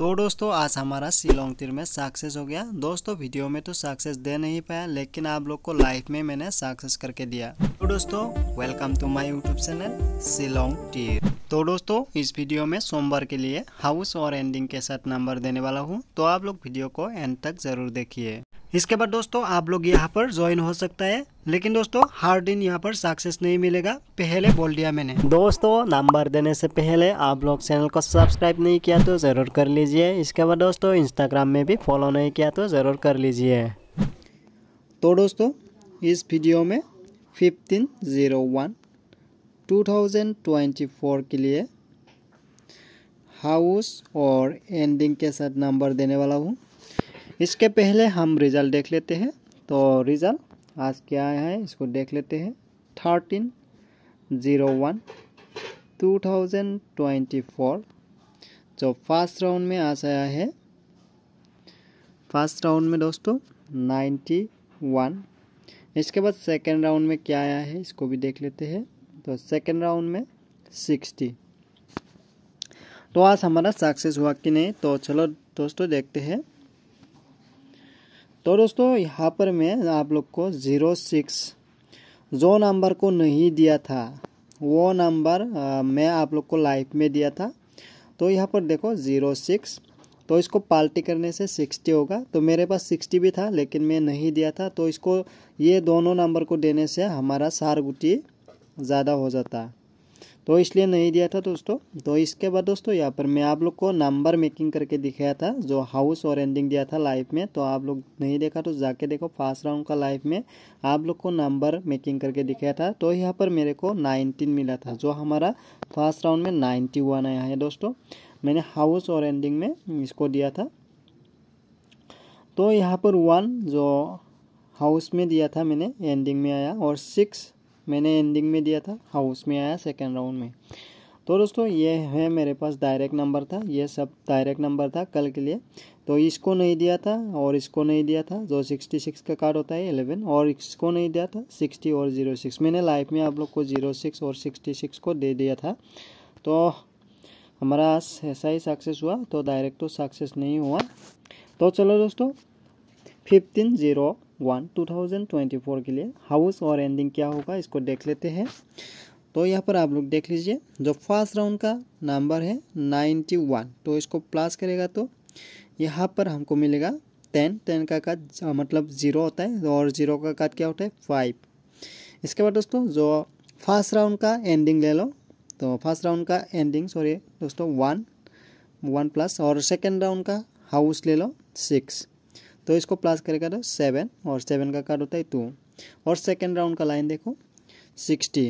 तो दोस्तों आज हमारा शिलोंग तीर में सक्सेस हो गया दोस्तों वीडियो में तो सक्सेस दे नहीं पाया लेकिन आप लोग को लाइफ में मैंने सक्सेस करके दिया तो दोस्तों welcome to my YouTube channel Shillong Teer तो दोस्तों इस वीडियो में सोमवार के लिए हाउस और एंडिंग के साथ नंबर देने वाला हूँ तो आप लोग वीडियो को एंड तक जरूर देखिए इसके बाद दोस्तों आप लोग यहाँ पर ज्वाइन हो सकता है लेकिन दोस्तों हर दिन यहाँ पर सक्सेस नहीं मिलेगा पहले बोल दिया मैंने दोस्तों नंबर देने से पहले आप लोग चैनल को सब्सक्राइब नहीं किया तो ज़रूर कर लीजिए इसके बाद दोस्तों इंस्टाग्राम में भी फॉलो नहीं किया तो ज़रूर कर लीजिए तो दोस्तों इस वीडियो में fifteen zero one two thousand twenty four के लिए हाउस और एंडिंग के साथ नंबर देने वाला हूँ इसके पहले हम रिज़ल्ट देख लेते हैं तो रिज़ल्ट आज क्या है इसको देख लेते हैं thirteen zero one two thousand twenty four जो फर्स्ट राउंड में आज आया है फर्स्ट राउंड में दोस्तों नाइन्टी वन इसके बाद सेकेंड राउंड में क्या आया है इसको भी देख लेते हैं तो सेकेंड राउंड में सिक्सटी तो आज हमारा सक्सेस हुआ कि नहीं तो चलो दोस्तों देखते हैं तो दोस्तों यहाँ पर मैं आप लोग को ज़ीरो सिक्स जो नंबर को नहीं दिया था वो नंबर मैं आप लोग को लाइफ में दिया था तो यहाँ पर देखो ज़ीरो सिक्स तो इसको पाल्टी करने से सिक्सटी होगा तो मेरे पास सिक्सटी भी था लेकिन मैं नहीं दिया था तो इसको ये दोनों नंबर को देने से हमारा सार गुटी ज़्यादा हो जाता तो इसलिए नहीं दिया था दोस्तों तो इसके बाद दोस्तों यहाँ पर मैं आप लोग को नंबर मेकिंग करके दिखाया था जो हाउस और एंडिंग दिया था लाइफ में तो आप लोग नहीं देखा तो जाके देखो फर्स्ट राउंड का लाइफ में आप लोग को नंबर मेकिंग करके दिखाया था तो यहाँ पर मेरे को नाइनटीन मिला था जो हमारा फर्स्ट राउंड में नाइन्टी वन आया है दोस्तों मैंने हाउस और एंडिंग में इसको दिया था तो यहाँ पर वन जो हाउस में दिया था मैंने एंडिंग में आया और सिक्स मैंने एंडिंग में दिया था हाउस में आया सेकेंड राउंड में तो दोस्तों ये है मेरे पास डायरेक्ट नंबर था ये सब डायरेक्ट नंबर था कल के लिए तो इसको नहीं दिया था और इसको नहीं दिया था जो सिक्सटी सिक्स का कार्ड होता है एलेवन और इसको नहीं दिया था सिक्सटी और जीरो सिक्स मैंने लाइफ में आप लोग को जीरो सिक्स और सिक्सटी सिक्स को दे दिया था तो हमारा ऐसा ही सक्सेस हुआ तो डायरेक्ट तो सक्सेस नहीं हुआ तो चलो दोस्तों fifteen zero one two thousand twenty four के लिए हाउस और एंडिंग क्या होगा इसको देख लेते हैं तो यहाँ पर आप लोग देख लीजिए जो फर्स्ट राउंड का नंबर है नाइन्टी वन तो इसको प्लस करेगा तो यहाँ पर हमको मिलेगा टेन टेन का कट हाँ, मतलब ज़ीरो होता है और ज़ीरो का कट क्या होता है फाइव इसके बाद दोस्तों जो फर्स्ट राउंड का एंडिंग ले लो तो फर्स्ट राउंड का एंडिंग सॉरी दोस्तों वन वन प्लस और सेकेंड राउंड का हाउस ले लो सिक्स तो इसको प्लस करेगा तो सेवन और सेवन का कार्ड होता है टू और सेकेंड राउंड का लाइन देखो सिक्सटी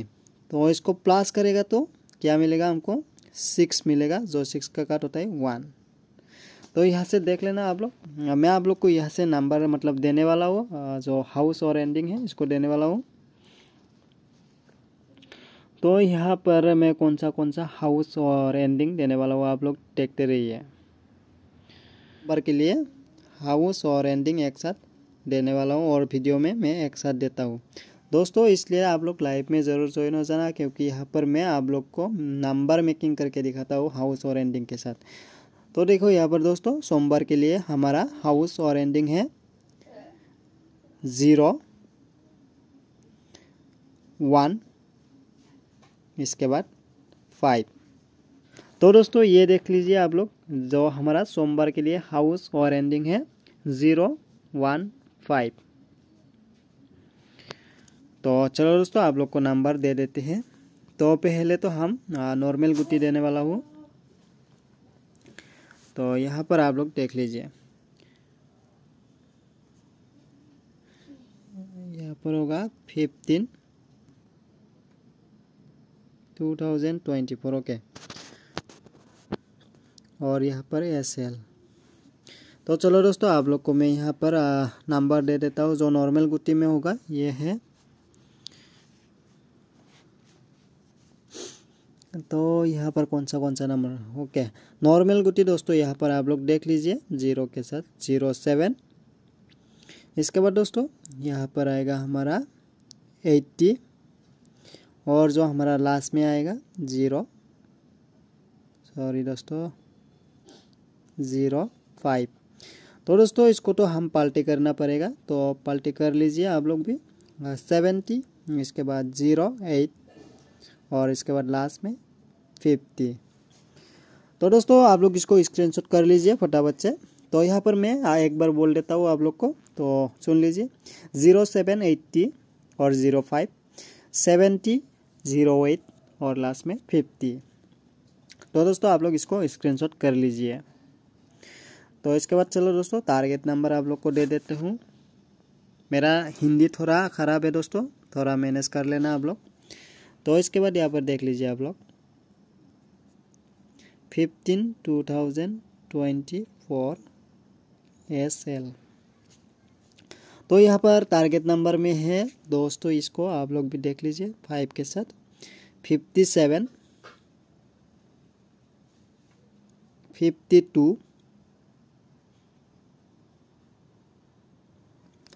तो इसको प्लस करेगा तो क्या मिलेगा हमको सिक्स मिलेगा जो सिक्स का कार्ड होता है वन तो यहाँ से देख लेना आप लोग मैं आप लोग को यहाँ से नंबर मतलब देने वाला हूँ जो हाउस और एंडिंग है इसको देने वाला हूँ तो यहाँ पर मैं कौन सा कौन सा हाउस और एंडिंग देने वाला हूँ आप लोग देखते रहिए नंबर के लिए हाउस और एंडिंग एक साथ देने वाला हूँ और वीडियो में मैं एक साथ देता हूँ दोस्तों इसलिए आप लोग लाइव में ज़रूर ज्वाइन हो जाना क्योंकि यहाँ पर मैं आप लोग को नंबर मेकिंग करके दिखाता हूँ हाउस और एंडिंग के साथ तो देखो यहाँ पर दोस्तों सोमवार के लिए हमारा हाउस और एंडिंग है ज़ीरो वन इसके बाद फाइव तो दोस्तों ये देख लीजिए आप लोग जो हमारा सोमवार के लिए हाउस और एंडिंग है ज़ीरो वन फाइव तो चलो दोस्तों आप लोग को नंबर दे देते हैं तो पहले तो हम नॉर्मल गुत्ती देने वाला हूँ तो यहाँ पर आप लोग देख लीजिए यहाँ पर होगा fifteen two thousand twenty four okay और यहाँ पर एस एल तो चलो दोस्तों आप लोग को मैं यहाँ पर नंबर दे देता हूँ जो नॉर्मल गुटी में होगा ये है तो यहाँ पर कौन सा कौन सा नंबर ओके नॉर्मल गुटी दोस्तों यहाँ पर आप लोग देख लीजिए जीरो के साथ जीरो सेवन इसके बाद दोस्तों यहाँ पर आएगा हमारा एट्टी और जो हमारा लास्ट में आएगा ज़ीरो सॉरी दोस्तों ज़ीरो फाइव तो दोस्तों इसको तो हम पाल्टी करना पड़ेगा तो पाल्टी कर लीजिए आप लोग भी सेवेंटी इसके बाद ज़ीरो एट और इसके बाद लास्ट में फिफ्टी तो दोस्तों आप लोग इसको स्क्रीनशॉट कर लीजिए फटाफट से तो यहाँ पर मैं एक बार बोल देता हूँ आप लोग को तो सुन लीजिए ज़ीरो सेवन एट्टी और zero five seventy zero eight और लास्ट में फिफ्टी तो दोस्तों आप लोग इसको स्क्रीनशॉट कर लीजिए तो इसके बाद चलो दोस्तों टारगेट नंबर आप लोग को दे देते हूँ मेरा हिंदी थोड़ा ख़राब है दोस्तों थोड़ा मैनेज कर लेना आप लोग तो इसके बाद यहाँ पर देख लीजिए आप लोग fifteen two thousand twenty four S L तो यहाँ पर टारगेट नंबर में है दोस्तों इसको आप लोग भी देख लीजिए फाइव के साथ fifty seven fifty two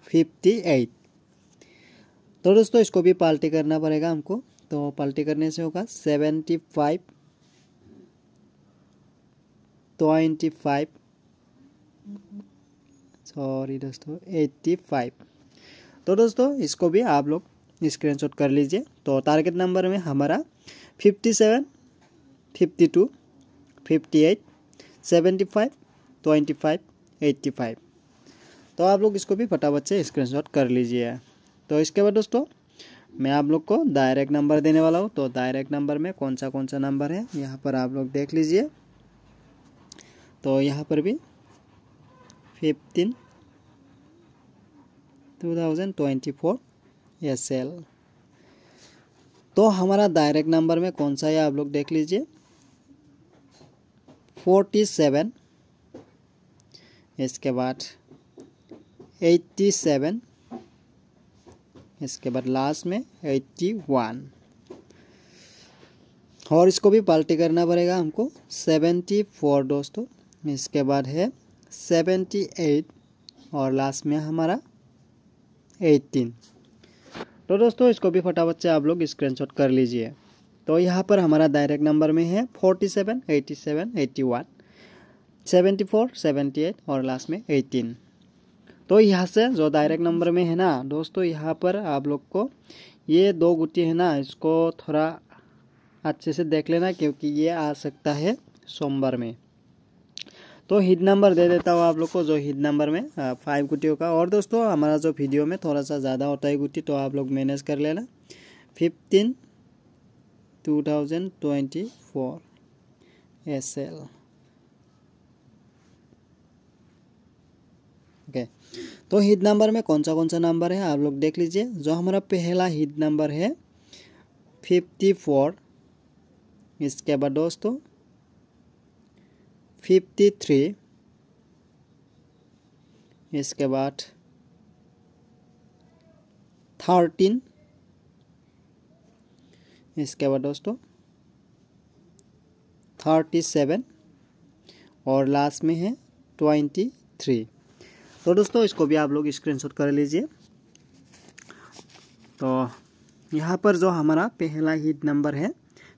fifty eight तो दोस्तों इसको भी पाल्टी करना पड़ेगा हमको तो पाल्टी करने से होगा seventy five twenty five sorry दोस्तों एट्टी फाइव तो दोस्तों इसको भी आप लोग स्क्रीनशॉट कर लीजिए तो टारगेट नंबर में हमारा fifty seven fifty two fifty eight seventy five twenty five eighty five तो आप लोग इसको भी फटाफट से स्क्रीन कर लीजिए तो इसके बाद दोस्तों मैं आप लोग को डायरेक्ट नंबर देने वाला हूँ तो डायरेक्ट नंबर में कौन सा कौन सा नंबर है यहाँ पर आप लोग देख लीजिए तो यहाँ पर भी fifteen two thousand twenty four S L तो हमारा डायरेक्ट नंबर में कौन सा है आप लोग देख लीजिए फोर्टी सेवन इसके बाद एट्टी सेवन इसके बाद लास्ट में एट्टी वन और इसको भी पाल्टी करना पड़ेगा हमको सेवेंटी फोर दोस्तों इसके बाद है सेवेंटी एट और लास्ट में हमारा एट्टीन तो दोस्तों इसको भी फटाफट से आप लोग स्क्रीनशॉट कर लीजिए तो यहाँ पर हमारा डायरेक्ट नंबर में है forty seven eighty seven eighty one seventy four seventy eight और लास्ट में एटीन तो यहाँ से जो डायरेक्ट नंबर में है ना दोस्तों यहाँ पर आप लोग को ये दो गुटी है ना इसको थोड़ा अच्छे से देख लेना क्योंकि ये आ सकता है सोमवार में तो हिट नंबर दे देता हूँ आप लोग को जो हिट नंबर में फाइव गुटियों का और दोस्तों हमारा जो वीडियो में थोड़ा सा ज़्यादा होता है गुटी तो आप लोग मैनेज कर लेना fifteen two thousand twenty four S L okay तो हिट नंबर में कौन सा कौन सा नंबर है आप लोग देख लीजिए जो हमारा पहला हिट नंबर है फिफ्टी फोर इसके बाद दोस्तों फिफ्टी थ्री इसके बाद थर्टीन इसके बाद दोस्तों थर्टी सेवन और लास्ट में है ट्वेंटी थ्री तो दोस्तों इसको भी आप लोग स्क्रीनशॉट कर लीजिए तो यहाँ पर जो हमारा पहला हिट नंबर है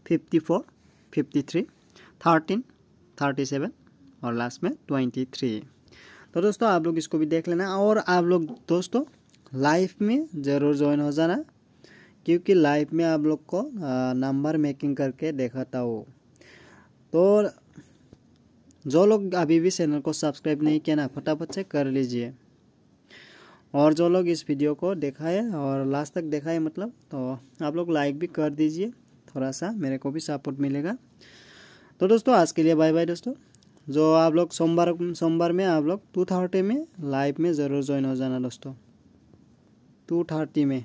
fifty four fifty three thirteen thirty seven और लास्ट में ट्वेंटी थ्री तो दोस्तों आप लोग इसको भी देख लेना और आप लोग दोस्तों लाइफ में ज़रूर ज्वाइन हो जाना क्योंकि लाइफ में आप लोग को नंबर मेकिंग करके देखाता हो तो जो लोग अभी भी चैनल को सब्सक्राइब नहीं किया ना फटाफट से कर लीजिए और जो लोग इस वीडियो को देखा है और लास्ट तक देखा है मतलब तो आप लोग लाइक भी कर दीजिए थोड़ा सा मेरे को भी सपोर्ट मिलेगा तो दोस्तों आज के लिए बाय बाय दोस्तों जो आप लोग सोमवार सोमवार में आप लोग टू थर्टी में लाइव में ज़रूर ज्वाइन हो जाना दोस्तों टू थर्टी में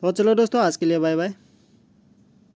तो चलो दोस्तों आज के लिए बाय बाय